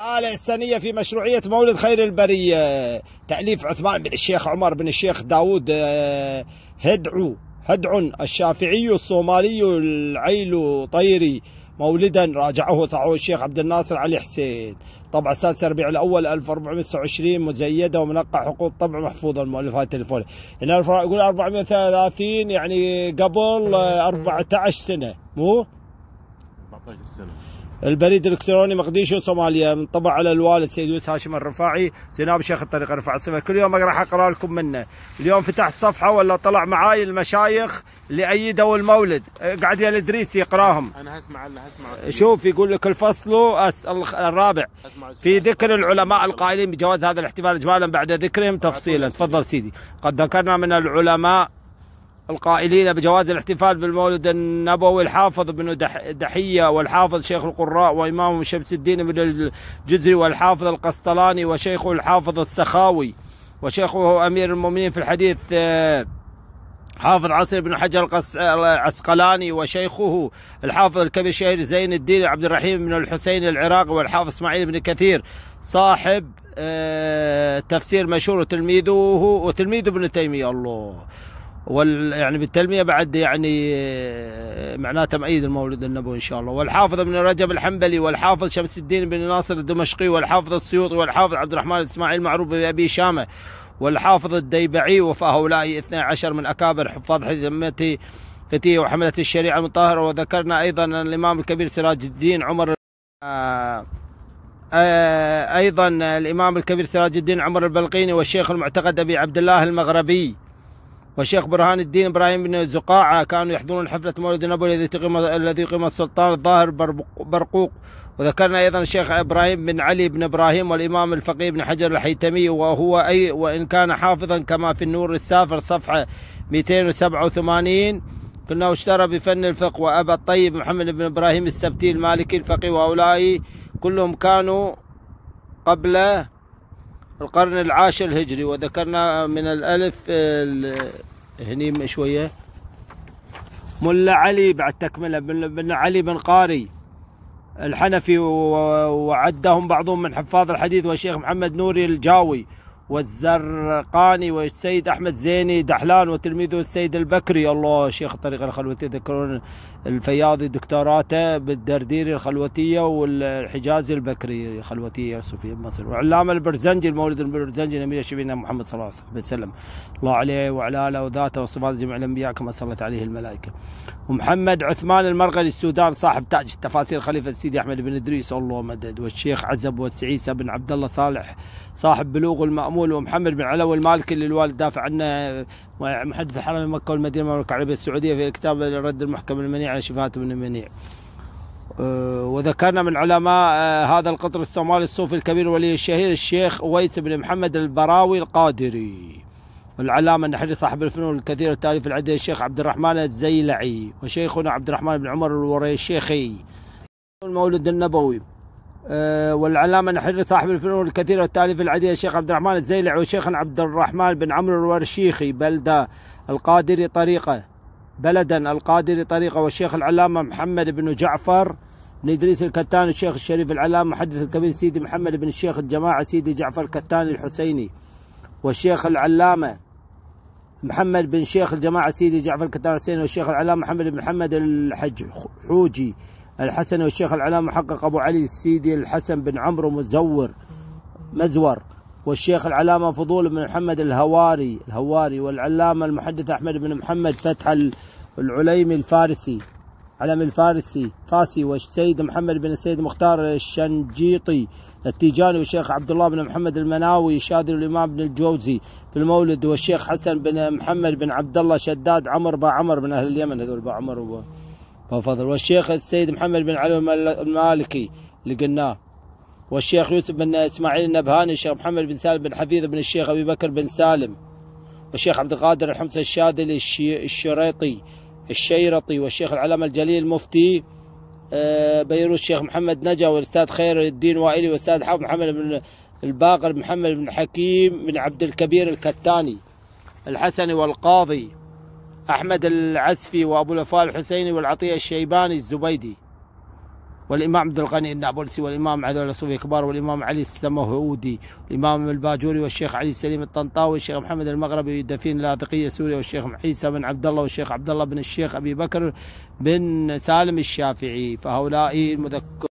الآلة السنية في مشروعية مولد خير البرية تأليف عثمان بن الشيخ عمر بن الشيخ داود آه، هدعو هدعن الشافعي الصومالي العيل طيري مولدا راجعه صاحب الشيخ عبد الناصر علي حسين طبع السادس ربيع الاول 1429 مزيده ومنقع حقوق طبع محفوظ المؤلفات تليفون يعني يقول 430 يعني قبل 14 آه، سنه مو 14 سنه البريد الالكتروني مقديشو صوماليا طبع على الوالد سيد ويس هاشم الرفاعي جناب شيخ الطريق رفع الصفه كل يوم راح اقرا لكم منه اليوم فتحت صفحه ولا طلع معاي المشايخ اللي ايدوا المولد قاعد يا الادريسي يقراهم انا اسمع اسمع شوف يقول لك الفصل الرابع في ذكر العلماء القائلين بجواز هذا الاحتفال اجمالا بعد ذكرهم تفصيلا تفضل سيدي قد ذكرنا من العلماء القائلين بجواز الاحتفال بالمولد النبوي الحافظ بن دحية والحافظ شيخ القراء وإمام شمس الدين بن الجزري والحافظ القسطلاني وشيخه الحافظ السخاوي وشيخه أمير المؤمنين في الحديث آه، حافظ عصر بن حجر العسقلاني وشيخه الحافظ الكبير شهير زين الدين عبد الرحيم بن الحسين العراقي والحافظ اسماعيل بن كثير صاحب آه، تفسير مشهور وتلميذه وتلميذه ابن تيمية الله وال يعني بالتلميه بعد يعني معناته مأيد المولد النبوي ان شاء الله والحافظ ابن رجب الحنبلي والحافظ شمس الدين بن ناصر الدمشقي والحافظ السيوطي والحافظ عبد الرحمن الاسماعيل معروف بابي شامه والحافظ الديبعي وفهؤلاء 12 من اكابر حفاظ حزمتي فتيه وحمله الشريعه المطهره وذكرنا ايضا ان الامام الكبير سراج الدين عمر آه، آه، ايضا الامام الكبير سراج الدين عمر البلقيني والشيخ المعتقد ابي عبد الله المغربي والشيخ برهان الدين ابراهيم بن زقاعه كانوا يحضرون حفله مولد النبوي الذي تقيم الذي قيم السلطان الظاهر برقوق وذكرنا ايضا الشيخ ابراهيم بن علي بن ابراهيم والامام الفقيه بن حجر الحيتمي وهو اي وان كان حافظا كما في النور السافر صفحه 287 كنا اشترى بفن الفقه وابا الطيب محمد بن ابراهيم السبتي المالكي الفقيه وهؤلاء كلهم كانوا قبل القرن العاشر الهجري وذكرنا من الألف هني شويه ملا علي بعد تكمله بن علي بن قاري الحنفي وعدهم بعضهم من حفاظ الحديث والشيخ محمد نوري الجاوي والزرقاني والسيد أحمد زيني دحلان وتلميذه السيد البكري الله شيخ الطريقة الخلوتية يذكرون الفياضي دكتوراته بالدرديري الخلوتية والحجازي البكري الخلوتية الصوفية مصر وعلام البرزنجي المولد البرزنجي نبي شفينا محمد صلى الله عليه وسلم الله عليه وعلى آله وذاته وصفات جميع الأنبياء كما صلت عليه الملائكة ومحمد عثمان المرغلي السودان صاحب تاج التفاسير خليفة السيدي أحمد بن إدريس الله مدد والشيخ عزب والسعيسة بن عبد الله صالح صاحب بلوغ المأمور العمول ومحمد بن علوي المالكي اللي الوالد دافع عنه محدث حرم مكه والمدينه المملكه العربيه السعوديه في الكتاب رد المحكم المنيع على شفاهة ابن المنيع. أه، وذكرنا من علماء أه، هذا القطر الصومالي الصوفي الكبير ولي الشهير الشيخ اويس بن محمد البراوي القادري. العلامة النحري صاحب الفنون الكثيرة التاليف العديد الشيخ عبد الرحمن الزيلعي وشيخنا عبد الرحمن بن عمر الوريشيخي المولد النبوي آه، والعلامة النحري صاحب الفنون الكثيرة والتاليف العاديه الشيخ عبد الرحمن الزيلع والشيخ عبد الرحمن بن عمرو الورشيخي بلدة القادري طريقة بلدا القادري طريقة والشيخ العلامة محمد بن جعفر بن إدريس الكتاني الشيخ الشريف العلامة محدث الكبير سيدي محمد بن الشيخ الجماعة سيدي جعفر الكتاني الحسيني والشيخ العلامة محمد بن شيخ الجماعة سيدي جعفر الكتاني الحسيني والشيخ العلامة محمد بن محمد الحج حوجي الحسن والشيخ العلامة محقق أبو علي السيدي الحسن بن عمرو مزور مزور والشيخ العلامة فضول بن محمد الهواري الهواري والعلامة المحدث أحمد بن محمد فتح العليمي الفارسي علم الفارسي فاسي والسيد محمد بن السيد مختار الشنجيطي التيجاني والشيخ عبد الله بن محمد المناوي شادر الامام بن الجوزي في المولد والشيخ حسن بن محمد بن عبد الله شداد عمر با عمر من اهل اليمن هذول با عمر وبا فضل والشيخ السيد محمد بن علي المالكي اللي قلناه والشيخ يوسف بن اسماعيل النبهاني الشيخ محمد بن سالم بن حفيظ بن الشيخ ابي بكر بن سالم والشيخ عبد القادر الحمصي الشاذلي الشريطي الشيرطي والشيخ العلامه الجليل مفتي آه، بيروت الشيخ محمد نجا والاستاذ خير الدين وائلي والاستاذ حافظ محمد بن الباقر محمد بن حكيم بن عبد الكبير الكتاني الحسني والقاضي أحمد العسفي وأبو الوفاء الحسيني والعطية الشيباني الزبيدي والإمام عبد الغني النابلسي والإمام عذول الصوفي كبار والإمام علي السمهودي والإمام الباجوري والشيخ علي سليم الطنطاوي والشيخ محمد المغربي دفين اللاذقيه سوريا والشيخ عيسى بن عبد الله والشيخ عبد الله بن الشيخ أبي بكر بن سالم الشافعي فهؤلاء المذكر